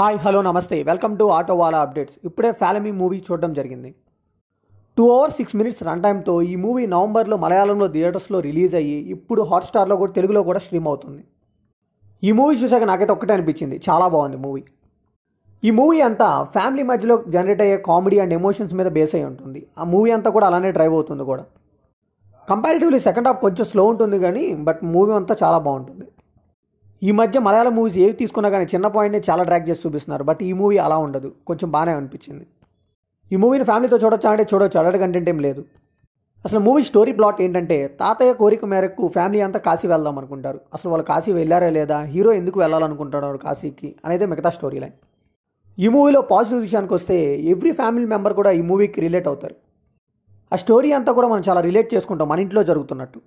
hi hello నమస్తే welcome to ఆటోవాలా updates ఇప్పుడే ఫ్యాలమీ మూవీ చూడడం జరిగింది two hours six minutes run టైంతో ఈ మూవీ నవంబర్లో మలయాళంలో థియేటర్స్లో రిలీజ్ అయ్యి ఇప్పుడు హాట్స్టార్లో కూడా తెలుగులో కూడా స్ట్రీమ్ అవుతుంది ఈ మూవీ చూసాక నాకైతే ఒక్కటే అనిపించింది చాలా బాగుంది మూవీ ఈ మూవీ అంతా ఫ్యామిలీ మధ్యలో జనరేట్ అయ్యే కామెడీ అండ్ ఎమోషన్స్ మీద బేస్ అయి ఉంటుంది ఆ మూవీ అంతా కూడా అలానే డ్రైవ్ అవుతుంది కూడా కంపారిటివ్లీ సెకండ్ హాఫ్ కొంచెం స్లో ఉంటుంది కానీ బట్ మూవీ అంతా చాలా బాగుంటుంది ఈ మధ్య మలయాళ మూవీస్ ఏవి తీసుకున్నా కానీ చిన్న పాయింట్నే చాలా డ్రాక్ చేసి చూపిస్తున్నారు బట్ ఈ మూవీ అలా ఉండదు కొంచెం బాగానే అనిపించింది ఈ మూవీని ఫ్యామిలీతో చూడొచ్చా అంటే చూడొచ్చు అలాంటి కంటెంట్ ఏం లేదు అసలు మూవీ స్టోరీ ప్లాట్ ఏంటంటే తాతయ్య కోరిక మేరకు ఫ్యామిలీ అంతా కాశీ వెళ్దాం అనుకుంటారు అసలు వాళ్ళు కాశీ వెళ్ళారా లేదా హీరో ఎందుకు వెళ్ళాలనుకుంటున్నారు కాశీకి అనేది మిగతా స్టోరీ లైన్ ఈ మూవీలో పాజిటివ్ విషయానికి వస్తే ఎవ్రీ ఫ్యామిలీ మెంబర్ కూడా ఈ మూవీకి రిలేట్ అవుతారు ఆ స్టోరీ అంతా కూడా మనం చాలా రిలేట్ చేసుకుంటాం మన ఇంట్లో జరుగుతున్నట్టు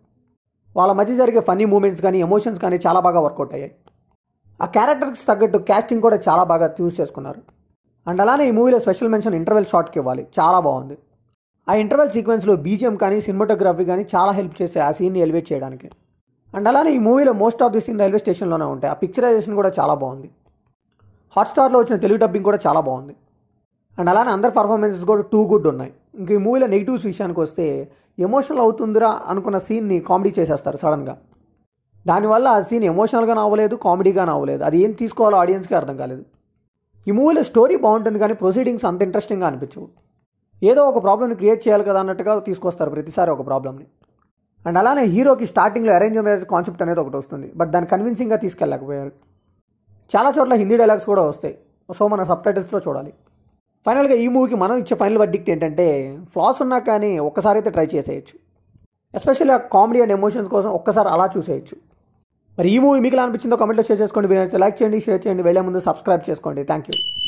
వాళ్ళ మధ్య జరిగే ఫన్నీ మూమెంట్స్ కానీ ఎమోషన్స్ కానీ చాలా బాగా వర్కౌట్ అయ్యాయి ఆ క్యారెక్టర్కి తగ్గట్టు క్యాస్టింగ్ కూడా చాలా బాగా చూస్ చేసుకున్నారు అండ్ అలానే ఈ మూవీలో స్పెషల్ మెన్షన్ ఇంటర్వెల్ షాట్కి ఇవ్వాలి చాలా బాగుంది ఆ ఇంటర్వెల్ సీక్వెన్స్లో బీజిఎం కానీ సినిమాటోగ్రఫీ కానీ చాలా హెల్ప్ చేసే ఆ సీన్ని ఎలివేట్ చేయడానికి అండ్ అలానే ఈ మూవీలో most of the scene railway స్టేషన్లోనే ఉంటాయి ఆ పిక్చరైజేషన్ కూడా చాలా బాగుంది హాట్స్టార్లో వచ్చిన తెలుగు డబ్బింగ్ కూడా చాలా బాగుంది అండ్ అలానే అందరి పర్ఫార్మెన్సెస్ కూడా టూ గుడ్ ఉన్నాయి ఇంక ఈ మూవీలో నెగిటివ్స్ విషయానికి వస్తే ఎమోషనల్ అవుతుందిరా అనుకున్న సీన్ని కామెడీ చేసేస్తారు సడన్గా దానివల్ల ఆ సీన్ ఎమోషనల్గా నవ్వలేదు కామెడీగా నవ్వలేదు అది ఏం తీసుకోవాలో ఆడియన్స్కి అర్థం కాలేదు ఈ మూవీలో స్టోరీ బాగుంటుంది కానీ ప్రొసీడింగ్స్ అంత ఇంట్రెస్టింగ్గా అనిపించవు ఏదో ఒక ప్రాబ్లమ్ని క్రియేట్ చేయాలి కదా అన్నట్టుగా తీసుకొస్తారు ప్రతిసారి ఒక ప్రాబ్లమ్ని అండ్ అలానే హీరోకి స్టార్టింగ్లో అరేంజ్ మ్యారేజ్ కాన్సెప్ట్ అనేది ఒకటి వస్తుంది బట్ దాన్ని కన్విన్సింగ్గా తీసుకెళ్ళలేకపోయారు చాలా చోట్ల హిందీ డైలాగ్స్ కూడా వస్తాయి సో మన సబ్ టైటిల్స్లో చూడాలి ఫైనల్గా ఈ మూవీకి మనం ఇచ్చే ఫైనల్ వర్డిక్ట్ ఏంటంటే ఫ్లాస్ ఉన్నా కానీ ఒక్కసారి అయితే ట్రై చేసేయచ్చు ఎస్పెషల్లీ ఆ కామెడీ అండ్ ఎమోషన్స్ కోసం ఒక్కసారి అలా చూసేయచ్చు మరి ఈ మూవీ మీకు అనిపించిందో కమెంట్లో షేర్ చేసుకోండి లైక్ చేయండి షేర్ చేయండి వెళ్ళే ముందు సబ్స్క్రైబ్ చేసుకోండి థ్యాంక్ యూ